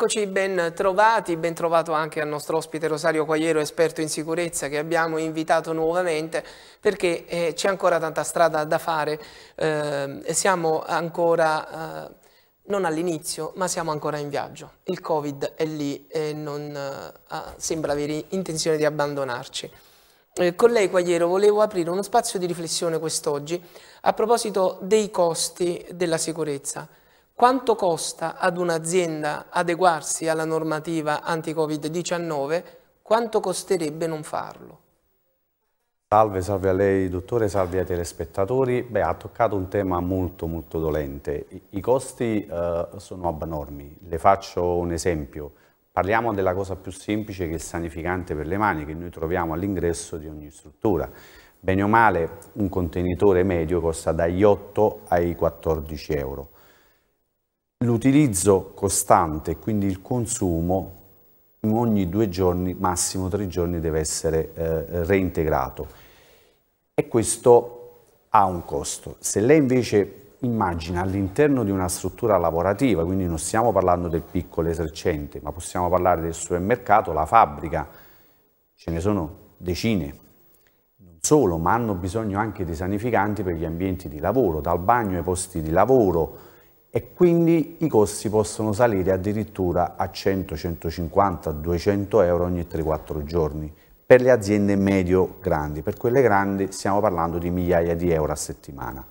Eccoci ben trovati, ben trovato anche al nostro ospite Rosario Quagliero, esperto in sicurezza, che abbiamo invitato nuovamente perché eh, c'è ancora tanta strada da fare, eh, siamo ancora eh, non all'inizio, ma siamo ancora in viaggio. Il Covid è lì e non eh, sembra avere intenzione di abbandonarci. Eh, con lei Quagliero volevo aprire uno spazio di riflessione quest'oggi a proposito dei costi della sicurezza quanto costa ad un'azienda adeguarsi alla normativa anti-Covid-19, quanto costerebbe non farlo? Salve, salve a lei dottore, salve ai telespettatori. Beh, ha toccato un tema molto molto dolente. I, i costi eh, sono abnormi. Le faccio un esempio. Parliamo della cosa più semplice che è il sanificante per le mani che noi troviamo all'ingresso di ogni struttura. Bene o male, un contenitore medio costa dagli 8 ai 14 euro l'utilizzo costante, quindi il consumo ogni due giorni, massimo tre giorni, deve essere eh, reintegrato. E questo ha un costo. Se lei invece immagina all'interno di una struttura lavorativa, quindi non stiamo parlando del piccolo esercente, ma possiamo parlare del supermercato, la fabbrica, ce ne sono decine, non solo, ma hanno bisogno anche di sanificanti per gli ambienti di lavoro, dal bagno ai posti di lavoro, e quindi i costi possono salire addirittura a 100, 150, 200 euro ogni 3-4 giorni per le aziende medio-grandi, per quelle grandi stiamo parlando di migliaia di euro a settimana.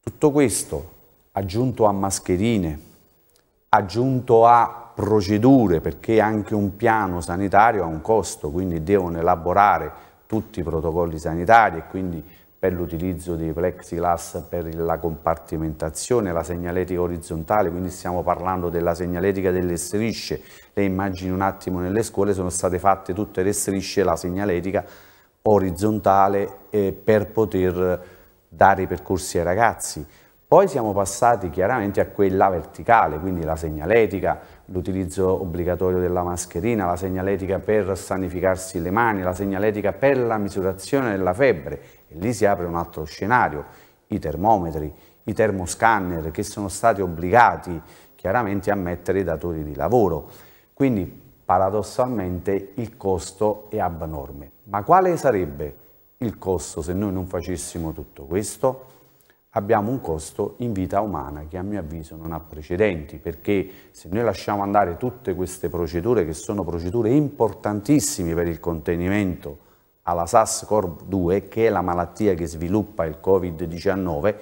Tutto questo aggiunto a mascherine, aggiunto a procedure, perché anche un piano sanitario ha un costo, quindi devono elaborare tutti i protocolli sanitari e quindi per l'utilizzo di plexiglass per la compartimentazione, la segnaletica orizzontale, quindi stiamo parlando della segnaletica delle strisce. Le immagini un attimo nelle scuole sono state fatte tutte le strisce, la segnaletica orizzontale eh, per poter dare i percorsi ai ragazzi. Poi siamo passati chiaramente a quella verticale, quindi la segnaletica, l'utilizzo obbligatorio della mascherina, la segnaletica per sanificarsi le mani, la segnaletica per la misurazione della febbre e lì si apre un altro scenario, i termometri, i termoscanner che sono stati obbligati chiaramente a mettere i datori di lavoro. Quindi paradossalmente il costo è abnorme. Ma quale sarebbe il costo se noi non facessimo tutto questo? Abbiamo un costo in vita umana che a mio avviso non ha precedenti perché se noi lasciamo andare tutte queste procedure che sono procedure importantissime per il contenimento alla SARS-CoV-2, che è la malattia che sviluppa il Covid-19,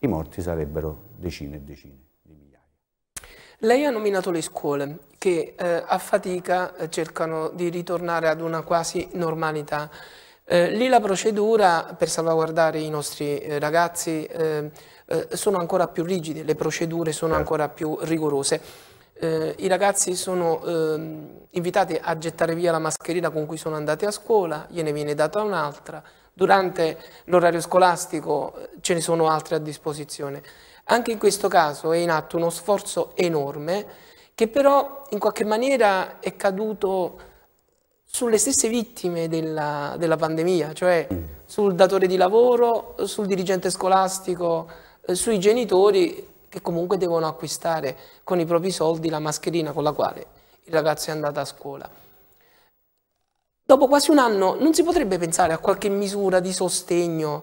i morti sarebbero decine e decine di migliaia. Lei ha nominato le scuole che eh, a fatica eh, cercano di ritornare ad una quasi normalità. Eh, lì la procedura per salvaguardare i nostri eh, ragazzi eh, eh, sono ancora più rigide, le procedure sono certo. ancora più rigorose eh, i ragazzi sono eh, invitati a gettare via la mascherina con cui sono andati a scuola, gliene viene data un'altra, durante l'orario scolastico eh, ce ne sono altre a disposizione. Anche in questo caso è in atto uno sforzo enorme che però in qualche maniera è caduto sulle stesse vittime della, della, pandemia, cioè mm. sul datore di lavoro, sul dirigente scolastico, eh, sui genitori che comunque devono acquistare con i propri soldi la mascherina con la quale il ragazzo è andato a scuola. Dopo quasi un anno non si potrebbe pensare a qualche misura di sostegno,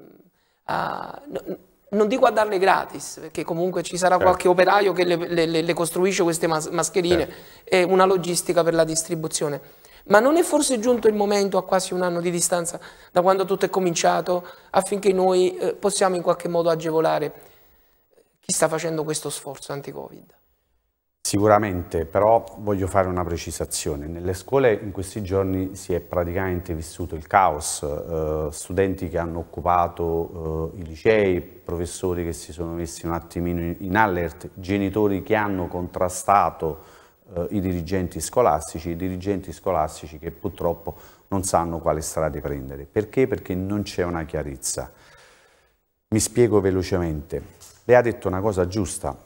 mm, a, non dico a darle gratis, perché comunque ci sarà certo. qualche operaio che le, le, le costruisce queste mas mascherine certo. e una logistica per la distribuzione. Ma non è forse giunto il momento, a quasi un anno di distanza da quando tutto è cominciato, affinché noi eh, possiamo in qualche modo agevolare chi sta facendo questo sforzo anti-Covid? Sicuramente, però voglio fare una precisazione. Nelle scuole in questi giorni si è praticamente vissuto il caos, eh, studenti che hanno occupato eh, i licei, professori che si sono messi un attimino in alert, genitori che hanno contrastato eh, i dirigenti scolastici, i dirigenti scolastici che purtroppo non sanno quale strada prendere. Perché? Perché non c'è una chiarezza. Mi spiego velocemente. Lei ha detto una cosa giusta,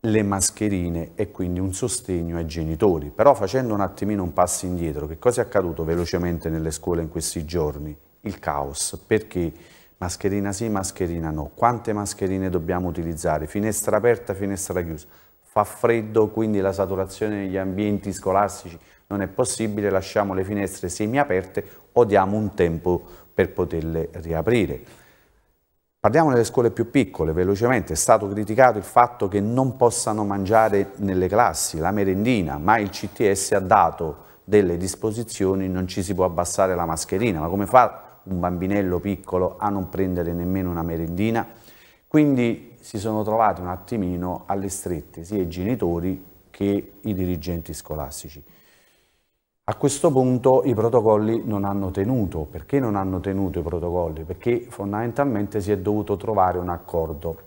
le mascherine e quindi un sostegno ai genitori. Però facendo un attimino un passo indietro, che cosa è accaduto velocemente nelle scuole in questi giorni? Il caos, perché mascherina sì, mascherina no, quante mascherine dobbiamo utilizzare, finestra aperta, finestra chiusa, fa freddo, quindi la saturazione degli ambienti scolastici non è possibile, lasciamo le finestre semiaperte o diamo un tempo per poterle riaprire. Parliamo delle scuole più piccole, velocemente, è stato criticato il fatto che non possano mangiare nelle classi la merendina, ma il CTS ha dato delle disposizioni, non ci si può abbassare la mascherina, ma come fa un bambinello piccolo a non prendere nemmeno una merendina? Quindi si sono trovati un attimino alle strette sia i genitori che i dirigenti scolastici. A questo punto i protocolli non hanno tenuto. Perché non hanno tenuto i protocolli? Perché fondamentalmente si è dovuto trovare un accordo.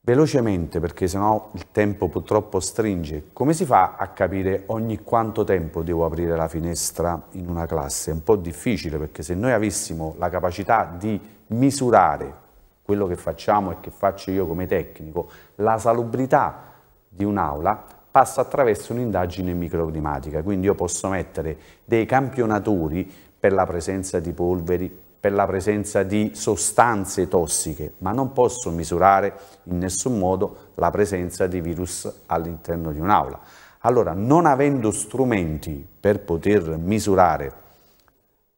Velocemente, perché sennò il tempo purtroppo stringe, come si fa a capire ogni quanto tempo devo aprire la finestra in una classe? È un po' difficile perché se noi avessimo la capacità di misurare quello che facciamo e che faccio io come tecnico, la salubrità di un'aula, passa attraverso un'indagine microclimatica, quindi io posso mettere dei campionatori per la presenza di polveri, per la presenza di sostanze tossiche, ma non posso misurare in nessun modo la presenza di virus all'interno di un'aula. Allora, non avendo strumenti per poter misurare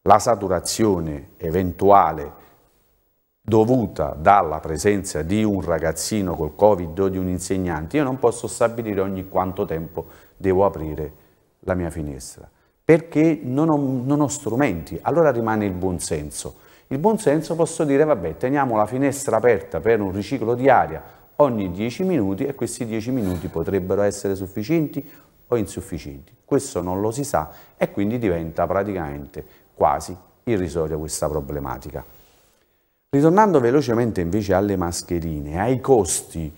la saturazione eventuale dovuta dalla presenza di un ragazzino col covid o di un insegnante, io non posso stabilire ogni quanto tempo devo aprire la mia finestra, perché non ho, non ho strumenti, allora rimane il buonsenso. Il buonsenso posso dire, vabbè, teniamo la finestra aperta per un riciclo di aria ogni 10 minuti e questi 10 minuti potrebbero essere sufficienti o insufficienti. Questo non lo si sa e quindi diventa praticamente quasi irrisoria questa problematica. Ritornando velocemente invece alle mascherine, ai costi,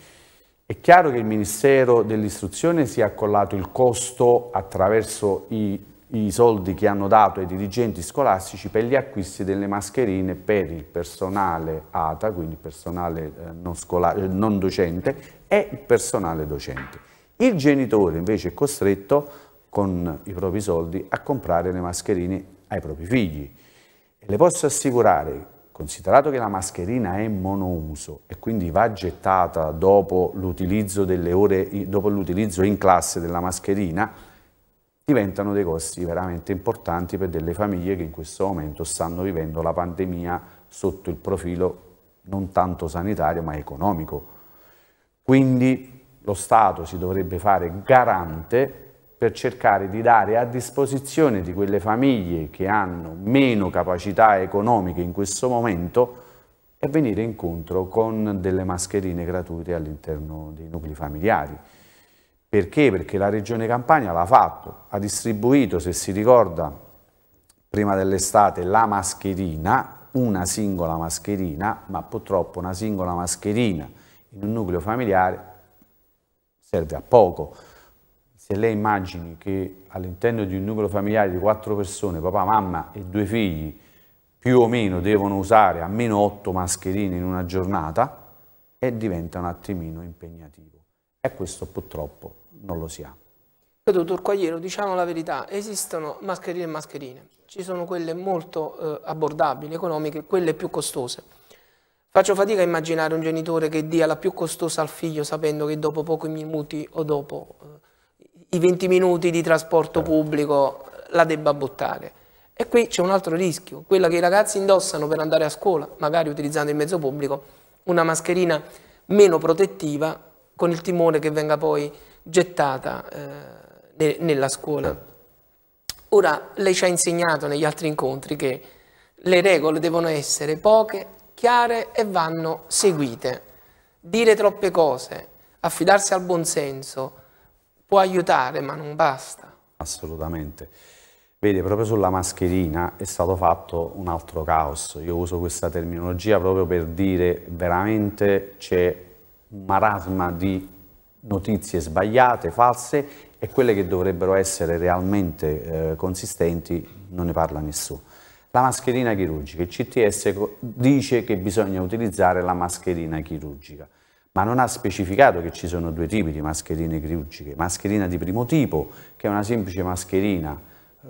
è chiaro che il Ministero dell'Istruzione si è accollato il costo attraverso i, i, soldi che hanno dato ai dirigenti scolastici per gli acquisti delle mascherine per il personale ATA, quindi personale eh, non, eh, non docente, e il personale docente. Il genitore invece è costretto con i propri soldi a comprare le mascherine ai propri figli. E le posso assicurare Considerato che la mascherina è monouso e quindi va gettata dopo l'utilizzo in classe della mascherina, diventano dei costi veramente importanti per delle famiglie che in questo momento stanno vivendo la pandemia sotto il profilo non tanto sanitario ma economico. Quindi lo Stato si dovrebbe fare garante per cercare di dare a disposizione di quelle famiglie che hanno meno capacità economiche in questo momento e venire incontro con delle mascherine gratuite all'interno dei nuclei familiari. Perché? Perché la Regione Campania l'ha fatto, ha distribuito, se si ricorda, prima dell'estate la mascherina, una singola mascherina, ma purtroppo una singola mascherina in un nucleo familiare serve a poco se lei immagini che all'interno di un nucleo familiare di quattro persone, papà, mamma e due figli, più o meno devono usare almeno otto mascherine in una giornata, e diventa un attimino impegnativo. E questo purtroppo non lo si ha. Pedro Turcogliero, diciamo la verità, esistono mascherine e mascherine. Ci sono quelle molto eh, abbordabili, economiche, quelle più costose. Faccio fatica a immaginare un genitore che dia la più costosa al figlio sapendo che dopo pochi minuti o dopo... Eh, i 20 minuti di trasporto certo. pubblico eh, la debba buttare. E qui c'è un altro rischio, quella che i ragazzi indossano per andare a scuola, magari utilizzando il mezzo pubblico, una mascherina meno protettiva con il timore che venga poi gettata eh, nella scuola. Ora, lei ci ha insegnato negli altri incontri che le regole devono essere poche, chiare e vanno seguite. Dire troppe cose, affidarsi al buonsenso, può aiutare, ma non basta. Assolutamente. Vede, proprio sulla mascherina è stato fatto un altro caos. Io uso questa terminologia proprio per dire veramente c'è un marasma di notizie sbagliate, false e quelle che dovrebbero essere realmente eh, consistenti non ne parla nessuno. La mascherina chirurgica, il CTS dice che bisogna utilizzare la mascherina chirurgica ma non ha specificato che ci sono due tipi di mascherine chirurgiche, mascherina di primo tipo, che è una semplice mascherina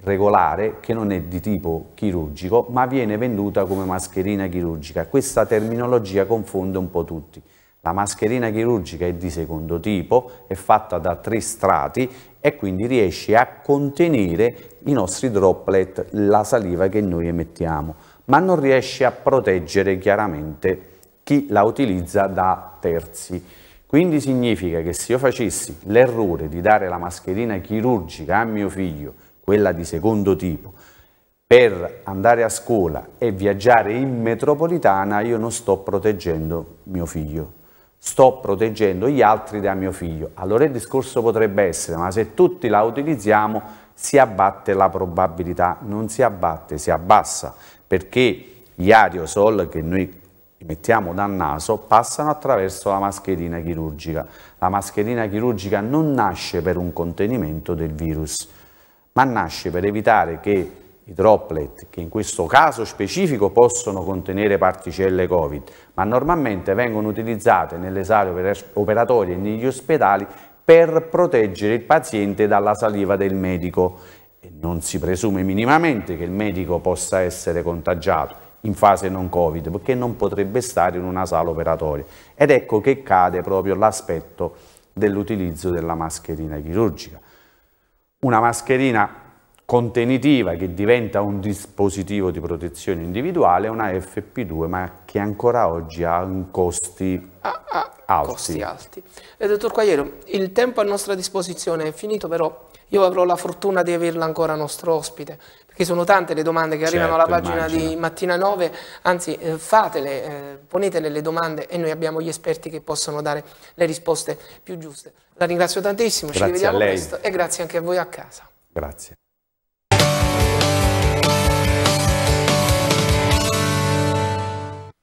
regolare che non è di tipo chirurgico, ma viene venduta come mascherina chirurgica. Questa terminologia confonde un po' tutti. La mascherina chirurgica è di secondo tipo, è fatta da tre strati e quindi riesce a contenere i nostri droplet, la saliva che noi emettiamo, ma non riesce a proteggere chiaramente chi la utilizza da terzi. Quindi significa che se io facessi l'errore di dare la mascherina chirurgica a mio figlio, quella di secondo tipo, per andare a scuola e viaggiare in metropolitana, io non sto proteggendo mio figlio, sto proteggendo gli altri da mio figlio. Allora il discorso potrebbe essere, ma se tutti la utilizziamo si abbatte la probabilità, non si abbatte, si abbassa, perché gli aerosol che noi mettiamo dal naso, passano attraverso la mascherina chirurgica. La mascherina chirurgica non nasce per un contenimento del virus, ma nasce per evitare che i droplet, che in questo caso specifico possono contenere particelle Covid, ma normalmente vengono utilizzate nelle sale operatorie e negli ospedali per proteggere il paziente dalla saliva del medico. E non si presume minimamente che il medico possa essere contagiato in fase non Covid, perché non potrebbe stare in una sala operatoria. Ed ecco che cade proprio l'aspetto dell'utilizzo della mascherina chirurgica. Una mascherina contenitiva che diventa un dispositivo di protezione individuale, una FP2, ma che ancora oggi ha costi, ah, ah, alti. costi alti. Eh, dottor Quagliero, il tempo a nostra disposizione è finito, però io avrò la fortuna di averla ancora nostro ospite, perché sono tante le domande che arrivano alla certo, pagina immagino. di Mattina 9, anzi eh, fatele, eh, ponetele le domande e noi abbiamo gli esperti che possono dare le risposte più giuste. La ringrazio tantissimo, grazie ci rivediamo presto e grazie anche a voi a casa. Grazie.